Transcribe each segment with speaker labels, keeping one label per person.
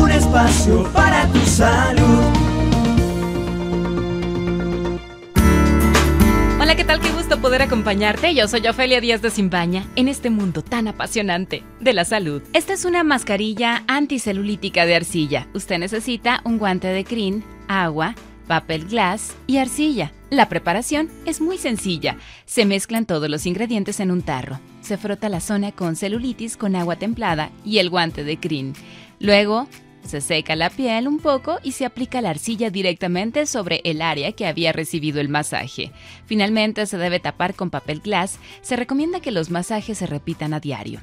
Speaker 1: un espacio para tu salud.
Speaker 2: Hola, ¿qué tal? Qué gusto poder acompañarte. Yo soy Ofelia Díaz de Simbaña en este mundo tan apasionante de la salud. Esta es una mascarilla anticelulítica de arcilla. Usted necesita un guante de crin, agua, papel glass y arcilla. La preparación es muy sencilla. Se mezclan todos los ingredientes en un tarro. Se frota la zona con celulitis con agua templada y el guante de crin. Luego, se seca la piel un poco y se aplica la arcilla directamente sobre el área que había recibido el masaje. Finalmente se debe tapar con papel glass. Se recomienda que los masajes se repitan a diario.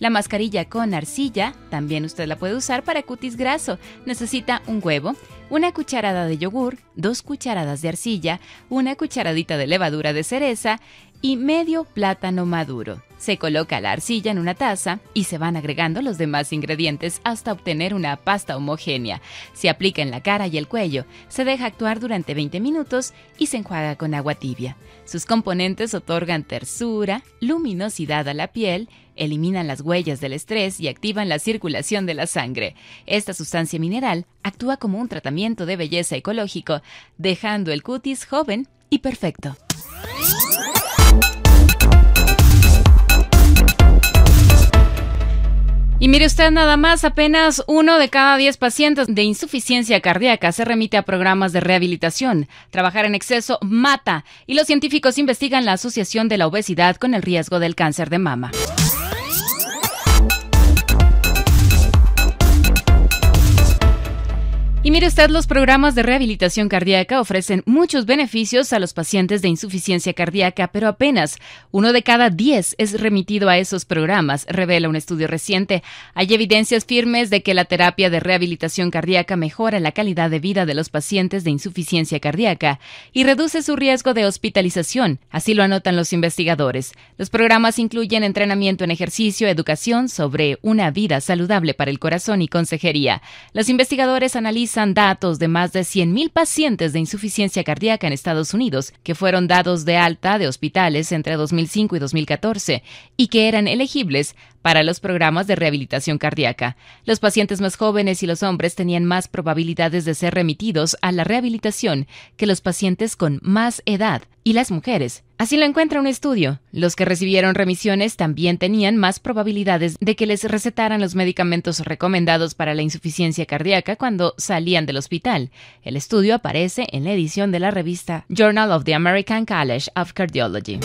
Speaker 2: La mascarilla con arcilla también usted la puede usar para cutis graso. Necesita un huevo, una cucharada de yogur, dos cucharadas de arcilla, una cucharadita de levadura de cereza y medio plátano maduro. Se coloca la arcilla en una taza y se van agregando los demás ingredientes hasta obtener una pasta homogénea. Se aplica en la cara y el cuello, se deja actuar durante 20 minutos y se enjuaga con agua tibia. Sus componentes otorgan tersura, luminosidad a la piel eliminan las huellas del estrés y activan la circulación de la sangre. Esta sustancia mineral actúa como un tratamiento de belleza ecológico, dejando el cutis joven y perfecto. Y mire usted nada más, apenas uno de cada diez pacientes de insuficiencia cardíaca se remite a programas de rehabilitación. Trabajar en exceso mata y los científicos investigan la asociación de la obesidad con el riesgo del cáncer de mama. mire usted, los programas de rehabilitación cardíaca ofrecen muchos beneficios a los pacientes de insuficiencia cardíaca, pero apenas uno de cada diez es remitido a esos programas, revela un estudio reciente. Hay evidencias firmes de que la terapia de rehabilitación cardíaca mejora la calidad de vida de los pacientes de insuficiencia cardíaca y reduce su riesgo de hospitalización, así lo anotan los investigadores. Los programas incluyen entrenamiento en ejercicio, educación sobre una vida saludable para el corazón y consejería. Los investigadores analizan datos de más de 100.000 pacientes de insuficiencia cardíaca en Estados Unidos que fueron dados de alta de hospitales entre 2005 y 2014 y que eran elegibles para los programas de rehabilitación cardíaca. Los pacientes más jóvenes y los hombres tenían más probabilidades de ser remitidos a la rehabilitación que los pacientes con más edad y las mujeres Así lo encuentra un estudio. Los que recibieron remisiones también tenían más probabilidades de que les recetaran los medicamentos recomendados para la insuficiencia cardíaca cuando salían del hospital. El estudio aparece en la edición de la revista Journal of the American College of Cardiology.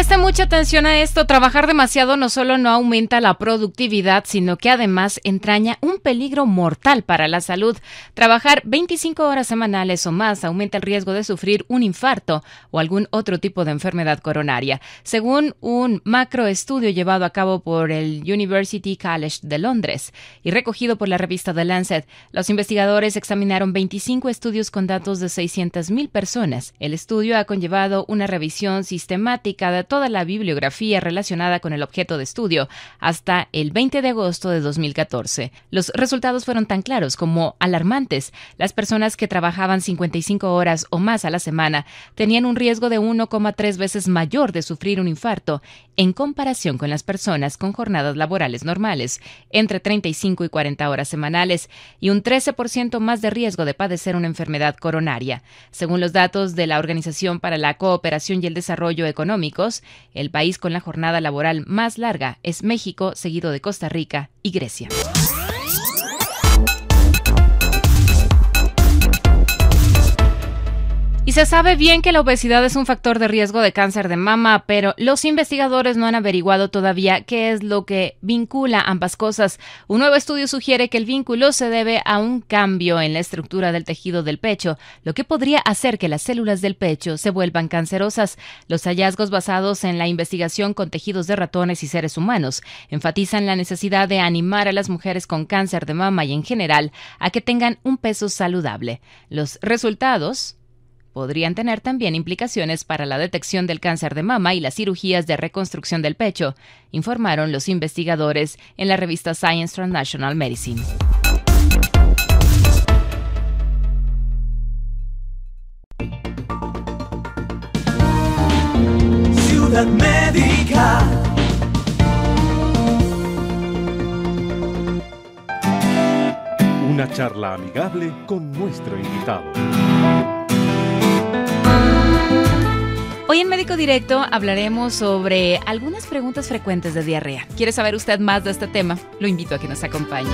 Speaker 2: Presta mucha atención a esto. Trabajar demasiado no solo no aumenta la productividad, sino que además entraña un peligro mortal para la salud. Trabajar 25 horas semanales o más aumenta el riesgo de sufrir un infarto o algún otro tipo de enfermedad coronaria, según un macroestudio llevado a cabo por el University College de Londres y recogido por la revista The Lancet. Los investigadores examinaron 25 estudios con datos de 600.000 personas. El estudio ha conllevado una revisión sistemática de toda la bibliografía relacionada con el objeto de estudio hasta el 20 de agosto de 2014. Los resultados fueron tan claros como alarmantes. Las personas que trabajaban 55 horas o más a la semana tenían un riesgo de 1,3 veces mayor de sufrir un infarto en comparación con las personas con jornadas laborales normales, entre 35 y 40 horas semanales, y un 13% más de riesgo de padecer una enfermedad coronaria. Según los datos de la Organización para la Cooperación y el Desarrollo Económicos, el país con la jornada laboral más larga es México, seguido de Costa Rica y Grecia. Y se sabe bien que la obesidad es un factor de riesgo de cáncer de mama, pero los investigadores no han averiguado todavía qué es lo que vincula ambas cosas. Un nuevo estudio sugiere que el vínculo se debe a un cambio en la estructura del tejido del pecho, lo que podría hacer que las células del pecho se vuelvan cancerosas. Los hallazgos basados en la investigación con tejidos de ratones y seres humanos enfatizan la necesidad de animar a las mujeres con cáncer de mama y en general a que tengan un peso saludable. Los resultados podrían tener también implicaciones para la detección del cáncer de mama y las cirugías de reconstrucción del pecho, informaron los investigadores en la revista Science Transnational Medicine.
Speaker 1: Ciudad Médica.
Speaker 2: Una charla amigable con nuestro invitado. Hoy en Médico Directo hablaremos sobre algunas preguntas frecuentes de diarrea. ¿Quiere saber usted más de este tema? Lo invito a que nos acompañe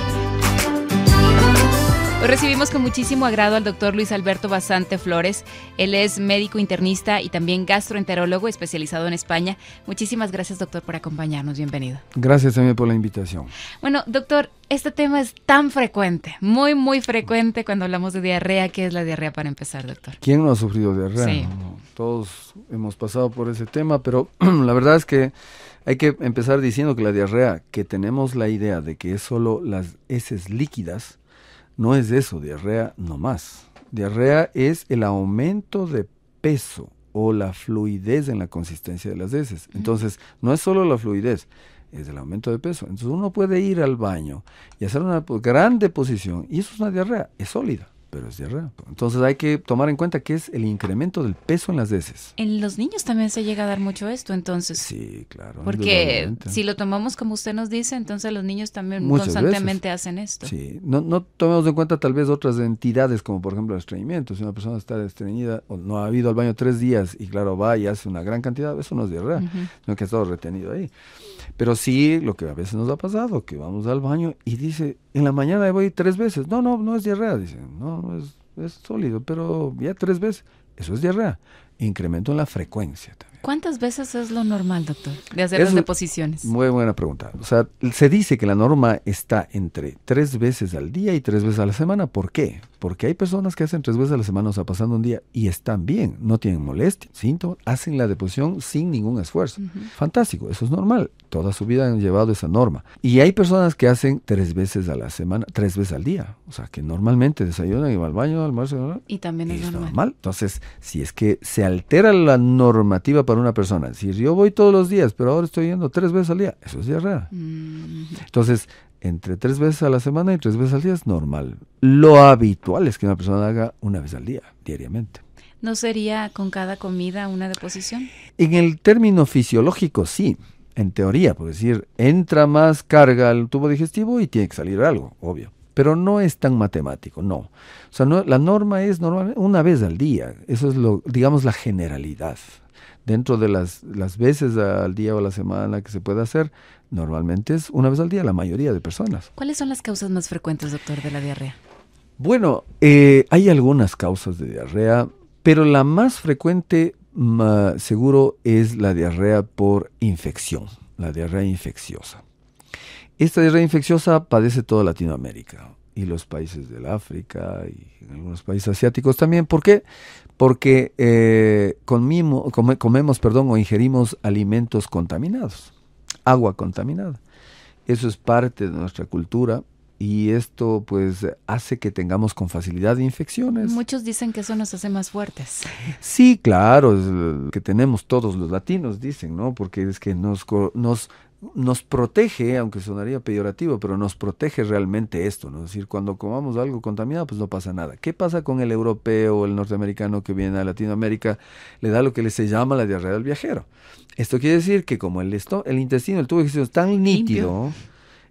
Speaker 2: recibimos con muchísimo agrado al doctor Luis Alberto Basante Flores. Él es médico internista y también gastroenterólogo especializado en España. Muchísimas gracias, doctor, por acompañarnos. Bienvenido.
Speaker 1: Gracias también por la invitación.
Speaker 2: Bueno, doctor, este tema es tan frecuente, muy, muy frecuente cuando hablamos de diarrea. ¿Qué es la diarrea para empezar, doctor?
Speaker 1: ¿Quién no ha sufrido diarrea? Sí. todos hemos pasado por ese tema, pero la verdad es que hay que empezar diciendo que la diarrea, que tenemos la idea de que es solo las heces líquidas, no es eso, diarrea no más. Diarrea es el aumento de peso o la fluidez en la consistencia de las heces. Entonces, no es solo la fluidez, es el aumento de peso. Entonces, uno puede ir al baño y hacer una gran deposición y eso es una diarrea, es sólida pero Entonces hay que tomar en cuenta que es el incremento del peso en las heces.
Speaker 2: En los niños también se llega a dar mucho esto, entonces. Sí, claro. Porque si lo tomamos como usted nos dice, entonces los niños también constantemente hacen esto. Sí,
Speaker 1: no, no tomemos en cuenta tal vez otras entidades como por ejemplo el estreñimiento. Si una persona está estreñida o no ha habido al baño tres días y claro va y hace una gran cantidad, eso no es diarrea, sino que ha estado retenido ahí. Pero sí, lo que a veces nos ha pasado, que vamos al baño y dice, en la mañana voy tres veces. No, no, no es diarrea, dice. No, es, es sólido, pero ya tres veces, eso es diarrea. Incremento en la frecuencia también.
Speaker 2: ¿Cuántas veces es lo normal, doctor, de hacer las deposiciones?
Speaker 1: Muy buena pregunta. O sea, se dice que la norma está entre tres veces al día y tres veces a la semana. ¿Por qué? Porque hay personas que hacen tres veces a la semana, o sea, pasando un día, y están bien, no tienen molestia, síntomas, hacen la deposición sin ningún esfuerzo. Fantástico, eso es normal. Toda su vida han llevado esa norma. Y hay personas que hacen tres veces a la semana, tres veces al día. O sea, que normalmente desayunan y van al baño, almuerzan.
Speaker 2: Y también es, normal. normal.
Speaker 1: Entonces, si es que se altera la normativa para una persona. Si yo voy todos los días, pero ahora estoy yendo tres veces al día, eso es diarrea. Mm. Entonces, entre tres veces a la semana y tres veces al día es normal. Lo habitual es que una persona haga una vez al día, diariamente.
Speaker 2: ¿No sería con cada comida una deposición?
Speaker 1: En el término fisiológico, sí. En teoría, por decir, entra más carga al tubo digestivo y tiene que salir algo, obvio pero no es tan matemático, no. O sea, la norma es normal, una vez al día, eso es lo, digamos, la generalidad. Dentro de las, veces al día o a la semana que se puede hacer, normalmente es una vez al día la mayoría de personas.
Speaker 2: ¿Cuáles son las causas más frecuentes, doctor, de la diarrea?
Speaker 1: Bueno, eh, hay algunas causas de diarrea, pero la más frecuente, seguro, es la diarrea por infección, la diarrea infecciosa. Esta diarrea infecciosa padece toda Latinoamérica y los países del África y en algunos países asiáticos también. ¿Por qué? Porque eh, comemos perdón, o ingerimos alimentos contaminados, agua contaminada. Eso es parte de nuestra cultura y esto pues hace que tengamos con facilidad infecciones.
Speaker 2: Muchos dicen que eso nos hace más fuertes. Sí,
Speaker 1: claro, que tenemos todos los latinos, dicen, ¿no? Porque es que nos, nos nos protege, aunque sonaría peyorativo, pero nos protege realmente esto, ¿no? Es decir, cuando comamos algo contaminado, pues no pasa nada. ¿Qué pasa con el europeo o el norteamericano que viene a Latinoamérica? Le da lo que se llama la diarrea del viajero. Esto quiere decir que como el, el intestino, el tubo digestivo es tan nítido,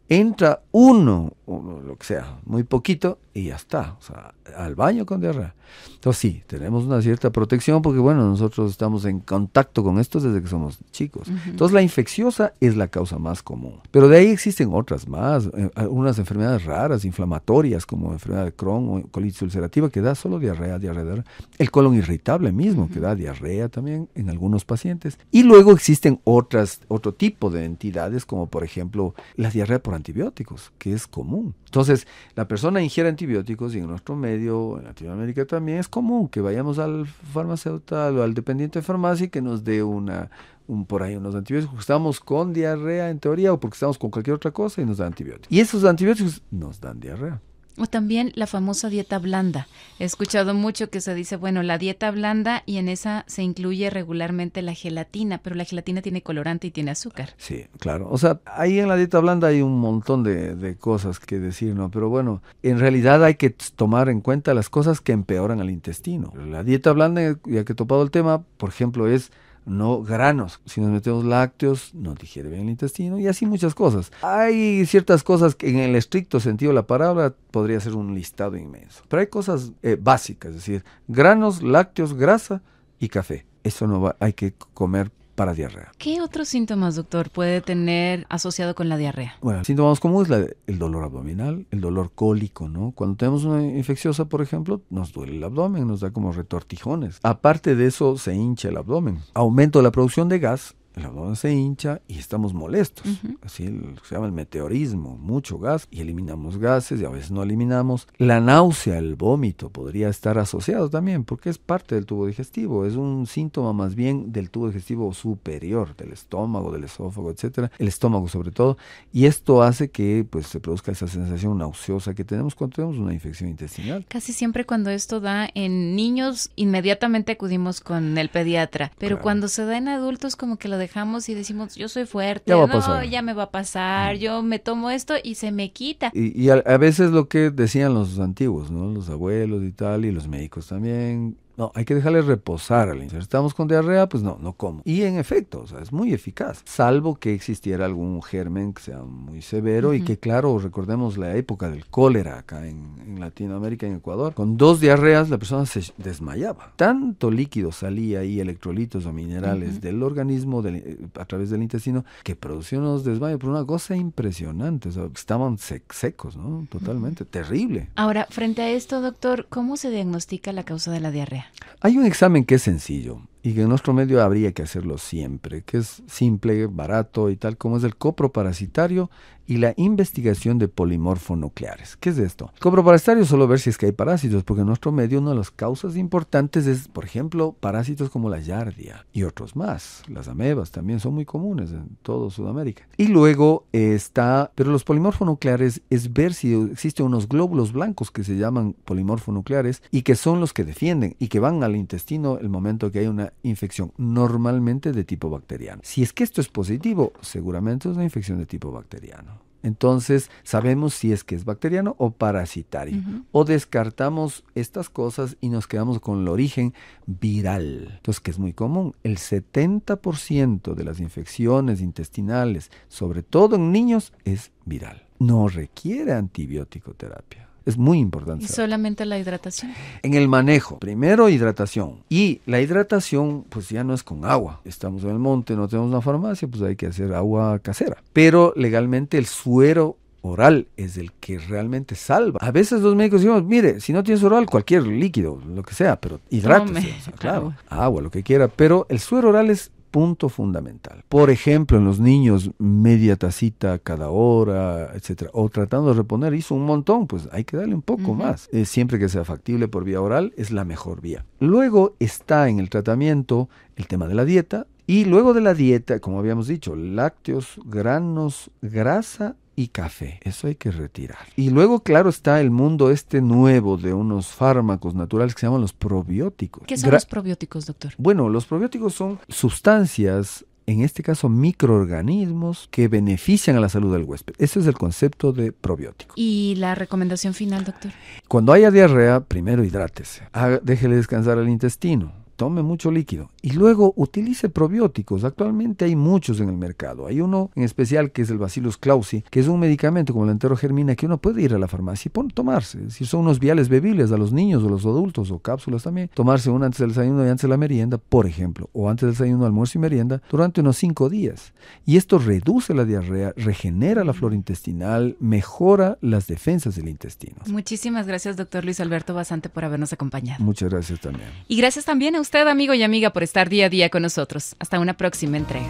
Speaker 1: entra uno, uno, lo que sea, muy poquito, y ya está, o sea, al baño con diarrea. Entonces sí, tenemos una cierta protección porque, bueno, nosotros estamos en contacto con esto desde que somos chicos. Entonces la infecciosa es la causa más común. Pero de ahí existen otras más, eh, unas enfermedades raras, inflamatorias, como enfermedad de Crohn o colitis ulcerativa, que da solo diarrea, diarrea, diarrea. El colon irritable mismo, que da diarrea también en algunos pacientes. Y luego existen otras, otro tipo de entidades, como por ejemplo la diarrea por antibióticos, que es común. Entonces, la persona ingiere antibióticos y en nuestro medio, en Latinoamérica también, es común que vayamos al farmacéutico o al dependiente de farmacia y que nos dé una, un, por ahí unos antibióticos. Estamos con diarrea en teoría o porque estamos con cualquier otra cosa y nos dan antibióticos. Y esos antibióticos nos dan diarrea.
Speaker 2: O también la famosa dieta blanda. He escuchado mucho que se dice, bueno, la dieta blanda y en esa se incluye regularmente la gelatina, pero la gelatina tiene colorante y tiene azúcar. Sí,
Speaker 1: claro. O sea, ahí en la dieta blanda hay un montón de, cosas que decir, ¿no? Pero bueno, en realidad hay que tomar en cuenta las cosas que empeoran al intestino. La dieta blanda, ya que he topado el tema, por ejemplo, es no granos. Si nos metemos lácteos, no digiere bien el intestino y así muchas cosas. Hay ciertas cosas que en el estricto sentido de la palabra podría ser un listado inmenso, pero hay cosas eh, básicas, es decir, granos, lácteos, grasa y café. Eso no va, hay que comer para diarrea.
Speaker 2: ¿Qué otros síntomas, doctor, puede tener asociado con la diarrea?
Speaker 1: Bueno, síntomas comunes es el dolor abdominal, el dolor cólico, ¿no? Cuando tenemos una infecciosa, por ejemplo, nos duele el abdomen, nos da como retortijones. Aparte de eso, se hincha el abdomen. Aumento de la producción de gas el abdomen se hincha y estamos molestos. Así se llama el meteorismo, mucho gas y eliminamos gases y a veces no eliminamos. La náusea, el vómito podría estar asociado también porque es parte del tubo digestivo, es un síntoma más bien del tubo digestivo superior, del estómago, del esófago, etcétera, el estómago sobre todo, y esto hace que pues se produzca esa sensación nauseosa que tenemos cuando tenemos una infección intestinal.
Speaker 2: Casi siempre cuando esto da en niños inmediatamente acudimos con el pediatra, pero cuando se da en adultos como que lo de dejamos y decimos, yo soy fuerte, ya ya me va a pasar, mm. yo me tomo esto y se me quita.
Speaker 1: Y, a, a veces lo que decían los antiguos, ¿no? Los abuelos y tal, y los médicos también, no, hay que dejarle reposar al Si Estamos con diarrea, pues no, no como. Y en efecto, o sea, es muy eficaz, salvo que existiera algún germen que sea muy severo y que, claro, recordemos la época del cólera acá en, Latinoamérica, en Ecuador. Con dos diarreas la persona se desmayaba. Tanto líquido salía ahí, electrolitos o minerales del organismo eh, a través del intestino, que producían unos desmayos, por una cosa impresionante. estaban secos, ¿no? Totalmente, terrible.
Speaker 2: Ahora, frente a esto, doctor, ¿cómo se diagnostica la causa de la diarrea?
Speaker 1: Hay un examen que es sencillo y que en nuestro medio habría que hacerlo siempre, que es simple, barato y tal como es el coproparasitario y la investigación de polimorfonucleares. ¿Qué es esto? El coproparasitario es solo ver si es que hay parásitos, porque en nuestro medio una de las causas importantes es, por ejemplo, parásitos como la yardia y otros más. Las amebas también son muy comunes en todo Sudamérica. Y luego está, pero los polimorfonucleares es ver si existen unos glóbulos blancos que se llaman polimorfonucleares y que son los que defienden y que van al intestino el momento que hay una infección, normalmente de tipo bacteriano. Si es que esto es positivo, seguramente es una infección de tipo bacteriano. Entonces sabemos si es que es bacteriano o parasitario. O descartamos estas cosas y nos quedamos con el origen viral. Entonces, que es muy común. El 70% de las infecciones intestinales, sobre todo en niños, es viral. No requiere antibiótico terapia. Es muy importante. ¿Y
Speaker 2: solamente la hidratación?
Speaker 1: En el manejo, primero hidratación. Y la hidratación, pues ya no es con agua. Estamos en el monte, no tenemos una farmacia, pues hay que hacer agua casera. Pero legalmente el suero oral es el que realmente salva. A veces los médicos decimos, mire, si no tienes oral, cualquier líquido, lo que sea, pero hidrátese, claro, agua. agua, lo que quiera, pero el suero oral es punto fundamental. Por ejemplo, en los niños, media tacita cada hora, etcétera, o tratando de reponer, hizo un montón, pues hay que darle un poco más. Eh, siempre que sea factible por vía oral, es la mejor vía. Luego está en el tratamiento el tema de la dieta, y luego de la dieta, como habíamos dicho, lácteos, granos, grasa y café. Eso hay que retirar. Y luego, claro, está el mundo este nuevo de unos fármacos naturales que se llaman los probióticos. ¿Qué son los
Speaker 2: probióticos, doctor?
Speaker 1: Bueno, los probióticos son sustancias en este caso microorganismos que benefician a la salud del huésped. Ese es el concepto de probiótico.
Speaker 2: ¿Y la recomendación final, doctor?
Speaker 1: Cuando haya diarrea, primero hidrátese. Ah, déjele descansar el intestino tome mucho líquido. Y luego utilice probióticos. Actualmente hay muchos en el mercado. Hay uno en especial que es el Bacillus clausi, que es un medicamento como la enterogermina que uno puede ir a la farmacia y tomarse. si son unos viales bebibles a los niños o los adultos o cápsulas también. Tomarse uno antes del desayuno y antes de la merienda, por ejemplo, o antes del desayuno, almuerzo y merienda durante unos cinco días. Y esto reduce la diarrea, regenera la flora intestinal, mejora las defensas
Speaker 2: del intestino. Muchísimas gracias, doctor Luis Alberto bastante por habernos acompañado. Muchas gracias también. Y gracias también a usted, amigo y amiga, por estar día a día con nosotros. Hasta una próxima entrega.